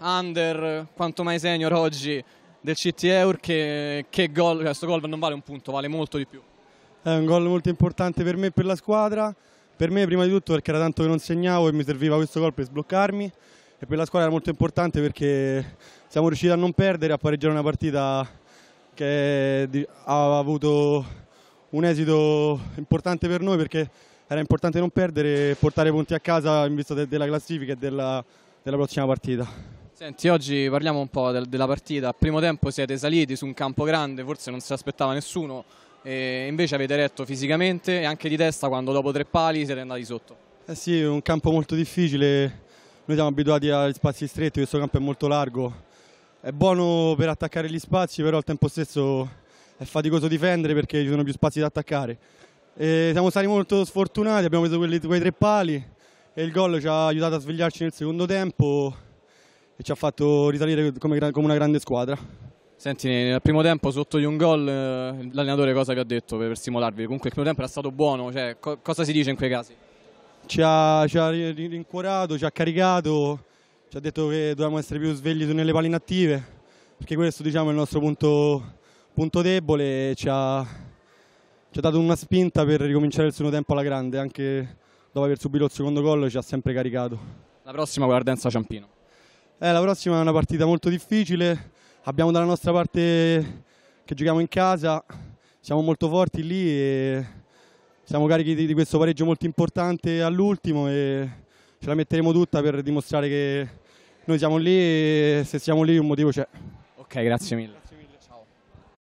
under quanto mai senior oggi del CT Eur che, che gol, questo cioè, gol non vale un punto, vale molto di più. È un gol molto importante per me e per la squadra, per me prima di tutto perché era tanto che non segnavo e mi serviva questo gol per sbloccarmi e per la squadra era molto importante perché siamo riusciti a non perdere, a pareggiare una partita che ha avuto un esito importante per noi perché era importante non perdere e portare punti a casa in vista della classifica e della, della prossima partita. Senti, oggi parliamo un po' del, della partita. Primo tempo siete saliti su un campo grande, forse non si aspettava nessuno, e invece avete retto fisicamente e anche di testa quando dopo tre pali siete andati sotto. Eh sì, è un campo molto difficile, noi siamo abituati agli spazi stretti, questo campo è molto largo. È buono per attaccare gli spazi, però al tempo stesso è faticoso difendere perché ci sono più spazi da attaccare. E siamo stati molto sfortunati, abbiamo preso quei tre pali e il gol ci ha aiutato a svegliarci nel secondo tempo e ci ha fatto risalire come, come una grande squadra. Senti, nel primo tempo sotto di un gol eh, l'allenatore cosa vi ha detto per, per stimolarvi? Comunque il primo tempo era stato buono, cioè, co cosa si dice in quei casi? Ci ha, ci ha rincuorato, ci ha caricato, ci ha detto che dovevamo essere più svegli nelle palle inattive, perché questo diciamo, è il nostro punto, punto debole, ci ha, ci ha dato una spinta per ricominciare il secondo tempo alla grande, anche dopo aver subito il secondo gol ci ha sempre caricato. La prossima guardenza Ciampino. Eh, la prossima è una partita molto difficile, abbiamo dalla nostra parte che giochiamo in casa, siamo molto forti lì e siamo carichi di, di questo pareggio molto importante all'ultimo e ce la metteremo tutta per dimostrare che noi siamo lì e se siamo lì un motivo c'è. Ok, grazie mille.